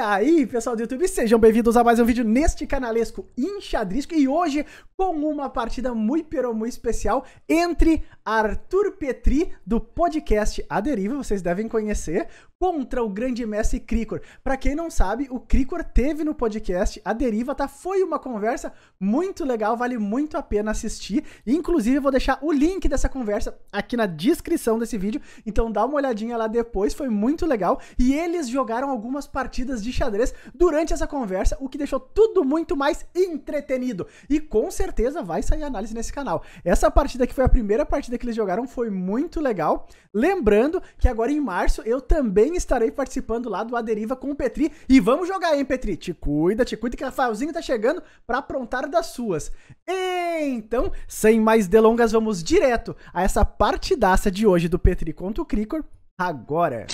aí, pessoal do YouTube, sejam bem-vindos a mais um vídeo neste canalesco enxadrístico e hoje com uma partida muito, pero muito especial entre Arthur Petri, do podcast A Deriva, vocês devem conhecer, contra o grande mestre Cricor. Para quem não sabe, o Cricor teve no podcast A deriva, tá? foi uma conversa muito legal, vale muito a pena assistir. Inclusive, eu vou deixar o link dessa conversa aqui na descrição desse vídeo, então dá uma olhadinha lá depois, foi muito legal. E eles jogaram algumas partidas de xadrez durante essa conversa, o que deixou tudo muito mais entretenido. E com certeza vai sair análise nesse canal. Essa partida que foi a primeira partida que eles jogaram foi muito legal. Lembrando que agora em março eu também também estarei participando lá do Aderiva com o Petri. E vamos jogar, hein, Petri? Te cuida, te cuida, que Rafaelzinho tá chegando pra aprontar das suas. E, então, sem mais delongas, vamos direto a essa partidaça de hoje do Petri contra o Cricor agora.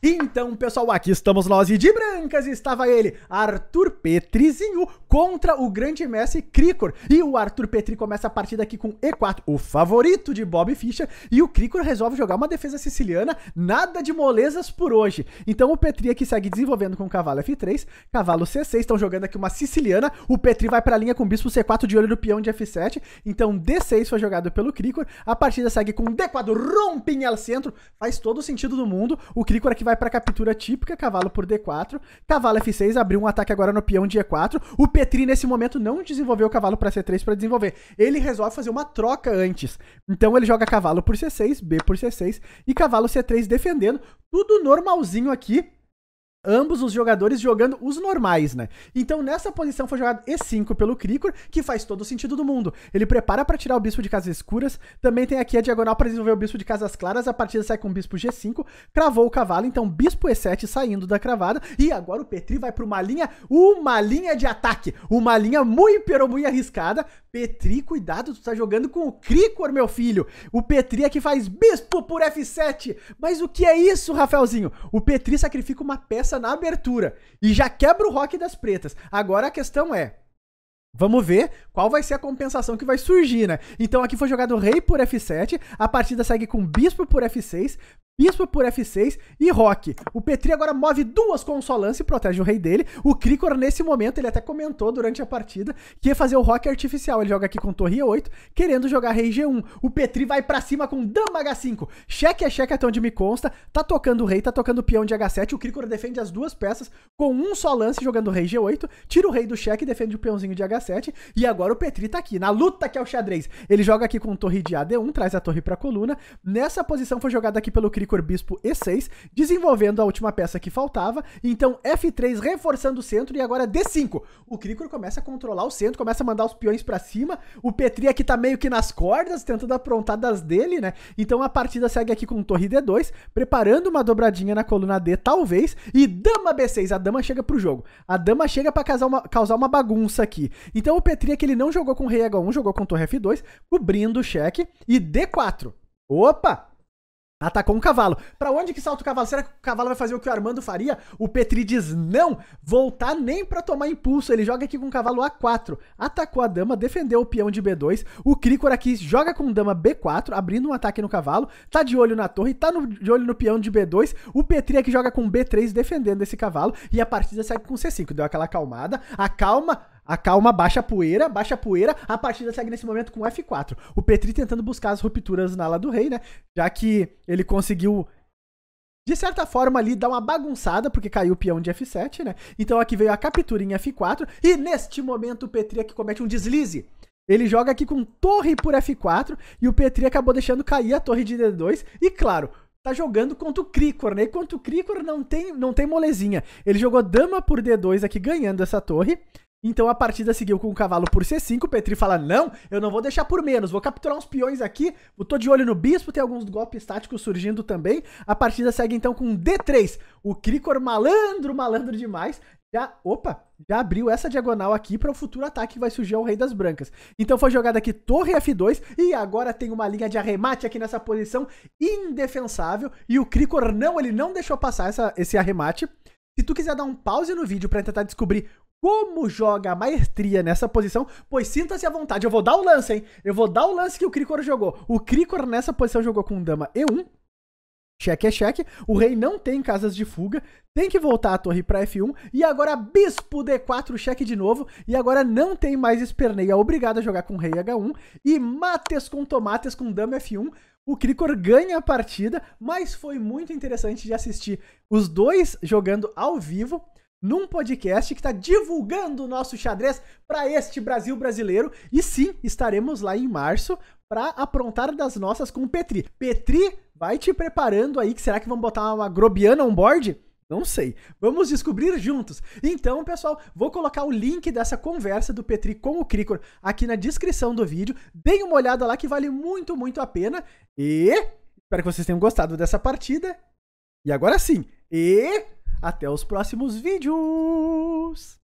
Então, pessoal, aqui estamos nós e de brancas estava ele, Arthur Petrizinho, contra o grande mestre Cricor. E o Arthur Petri começa a partida aqui com E4, o favorito de Bob Fischer, e o Cricor resolve jogar uma defesa siciliana, nada de molezas por hoje. Então o Petri aqui segue desenvolvendo com cavalo F3, cavalo C6, estão jogando aqui uma siciliana, o Petri vai para a linha com bispo C4 de olho no peão de F7, então D6 foi jogado pelo Cricor, a partida segue com D4, rompe em centro, faz todo o sentido do mundo, o Cricor aqui vai pra captura típica, cavalo por D4. Cavalo F6 abriu um ataque agora no peão de E4. O Petri, nesse momento, não desenvolveu o cavalo pra C3 para desenvolver. Ele resolve fazer uma troca antes. Então ele joga cavalo por C6, B por C6 e cavalo C3 defendendo. Tudo normalzinho aqui ambos os jogadores jogando os normais, né? Então nessa posição foi jogado E5 pelo Krikor, que faz todo o sentido do mundo. Ele prepara para tirar o bispo de casas escuras, também tem aqui a diagonal para desenvolver o bispo de casas claras, a partida sai com o bispo G5, cravou o cavalo, então bispo E7 saindo da cravada, e agora o Petri vai para uma linha, uma linha de ataque, uma linha muito, pero muito arriscada. Petri, cuidado, tu tá jogando com o Krikor, meu filho. O Petri aqui é faz bispo por F7. Mas o que é isso, Rafaelzinho? O Petri sacrifica uma peça na abertura e já quebra o rock das pretas. Agora a questão é. Vamos ver qual vai ser a compensação que vai surgir, né? Então aqui foi jogado rei por f7, a partida segue com bispo por f6, Bispo por F6 e Rock. O Petri agora move duas consolâncias e protege o rei dele. O Krikor nesse momento, ele até comentou durante a partida que ia fazer o Rock artificial. Ele joga aqui com torre E8, querendo jogar rei G1. O Petri vai para cima com dama H5. Cheque é cheque até onde me consta. Tá tocando o rei, tá tocando o peão de H7. O Krikor defende as duas peças com um só lance, jogando rei G8. Tira o rei do cheque, defende o peãozinho de H7. E agora o Petri tá aqui, na luta que é o xadrez. Ele joga aqui com torre de AD1, traz a torre pra coluna. Nessa posição foi jogada aqui pelo Krikor Licor Bispo E6, desenvolvendo a última peça que faltava. Então F3 reforçando o centro e agora D5. O Cricor começa a controlar o centro, começa a mandar os peões para cima. O Petri aqui tá meio que nas cordas, tentando aprontar das dele, né? Então a partida segue aqui com torre D2, preparando uma dobradinha na coluna D, talvez, e dama B6. A dama chega pro jogo. A dama chega para causar uma, causar uma bagunça aqui. Então o Petri aqui ele não jogou com rei H1, jogou com torre F2, cobrindo o cheque e D4. Opa! Atacou um cavalo. Para onde que salta o cavalo? Será que o cavalo vai fazer o que o Armando faria? O Petri diz não, voltar nem para tomar impulso. Ele joga aqui com o cavalo A4. Atacou a dama, defendeu o peão de B2. O Cricor aqui joga com dama B4, abrindo um ataque no cavalo. Tá de olho na torre, tá no, de olho no peão de B2. O Petri aqui joga com B3, defendendo esse cavalo. E a partida segue com C5. Deu aquela acalmada. Acalma Acalma, baixa a poeira, baixa a poeira. A partida segue nesse momento com F4. O Petri tentando buscar as rupturas na ala do rei, né? Já que ele conseguiu, de certa forma, ali dar uma bagunçada, porque caiu o peão de F7, né? Então aqui veio a captura em F4. E neste momento o Petri aqui comete um deslize. Ele joga aqui com torre por F4 e o Petri acabou deixando cair a torre de D2. E claro, tá jogando contra o Cricor, né? E contra o Cricor não tem, não tem molezinha. Ele jogou dama por D2 aqui, ganhando essa torre. Então a partida seguiu com o cavalo por C5. Petri fala: Não, eu não vou deixar por menos. Vou capturar uns peões aqui. Tô de olho no bispo. Tem alguns golpes táticos surgindo também. A partida segue então com D3. O Cricor malandro, malandro demais. Já, opa, já abriu essa diagonal aqui para o um futuro ataque que vai surgir ao Rei das Brancas. Então foi jogada aqui Torre F2 e agora tem uma linha de arremate aqui nessa posição indefensável. E o Cricor não, ele não deixou passar essa, esse arremate. Se tu quiser dar um pause no vídeo para tentar descobrir como joga a maestria nessa posição, pois sinta-se à vontade. Eu vou dar o lance, hein? Eu vou dar o lance que o Krikor jogou. O Krikor nessa posição jogou com dama E1. Cheque é cheque. O rei não tem casas de fuga. Tem que voltar a torre para F1. E agora bispo D4, cheque de novo. E agora não tem mais esperneia. Obrigado a jogar com rei H1. E mates com tomates com dama F1. O Krikor ganha a partida, mas foi muito interessante de assistir os dois jogando ao vivo num podcast que está divulgando o nosso xadrez para este Brasil brasileiro. E sim, estaremos lá em março para aprontar das nossas com o Petri. Petri, vai te preparando aí, que será que vão botar uma grobiana on board? Não sei. Vamos descobrir juntos. Então, pessoal, vou colocar o link dessa conversa do Petri com o Cricor aqui na descrição do vídeo. Deem uma olhada lá que vale muito, muito a pena. E espero que vocês tenham gostado dessa partida. E agora sim. E até os próximos vídeos!